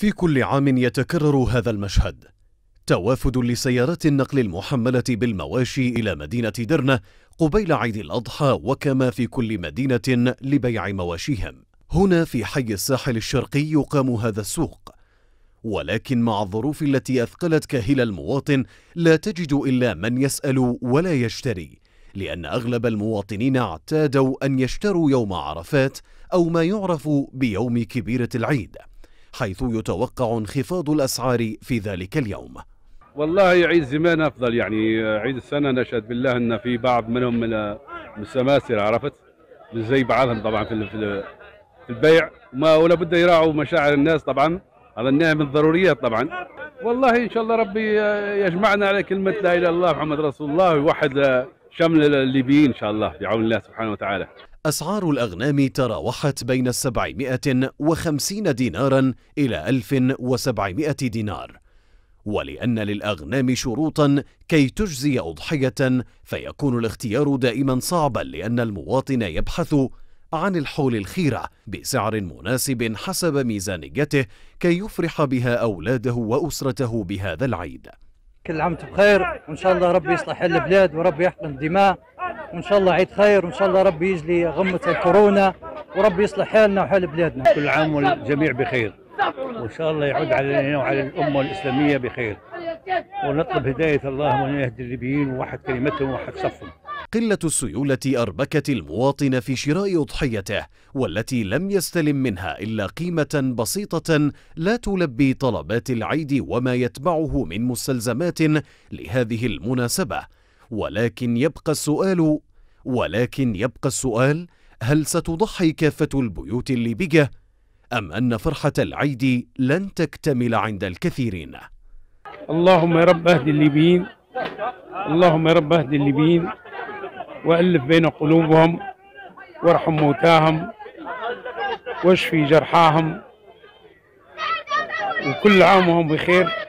في كل عام يتكرر هذا المشهد توافد لسيارات النقل المحملة بالمواشي إلى مدينة درنة قبيل عيد الأضحى وكما في كل مدينة لبيع مواشيهم هنا في حي الساحل الشرقي يقام هذا السوق ولكن مع الظروف التي أثقلت كاهل المواطن لا تجد إلا من يسأل ولا يشتري لأن أغلب المواطنين اعتادوا أن يشتروا يوم عرفات أو ما يعرف بيوم كبيرة العيد حيث يتوقع انخفاض الأسعار في ذلك اليوم والله عيد زمان أفضل يعني عيد السنة نشهد بالله أن في بعض منهم من السماسرة عرفت مش زي بعضهم طبعا في في البيع ما ولا بد يراعوا مشاعر الناس طبعا هذا النهاية من الضروريات طبعا والله ان شاء الله ربي يجمعنا على كلمه لا اله الا الله محمد رسول الله ويوحد شمل الليبيين ان شاء الله بعون الله سبحانه وتعالى أسعار الأغنام تراوحت بين 750 دينارا إلى 1700 دينار ولأن للأغنام شروطا كي تجزي أضحية فيكون الاختيار دائما صعبا لأن المواطن يبحث عن الحول الخيرة بسعر مناسب حسب ميزانيته كي يفرح بها أولاده وأسرته بهذا العيد كل عام بخير وإن شاء الله ربي يصلح البلاد وربي يحقن الدماء وان شاء الله عيد خير وان شاء الله ربي يجلي غمه الكورونا وربي يصلح حالنا وحال بلادنا كل عام والجميع بخير وان شاء الله يعود علينا وعلى الامه الاسلاميه بخير ونطلب هدايه الله ومن يهدي الليبيين ووحد كلمتهم ووحد صفهم قلة السيولة أربكت المواطن في شراء أضحيته والتي لم يستلم منها إلا قيمة بسيطة لا تلبي طلبات العيد وما يتبعه من مستلزمات لهذه المناسبة ولكن يبقى السؤال ولكن يبقى السؤال هل ستضحي كافة البيوت الليبية أم أن فرحة العيد لن تكتمل عند الكثيرين اللهم يا رب أهدي الليبيين اللهم يا رب أهدي الليبيين وألف بين قلوبهم وارحم موتاهم واشفي جرحاهم وكل عام وهم بخير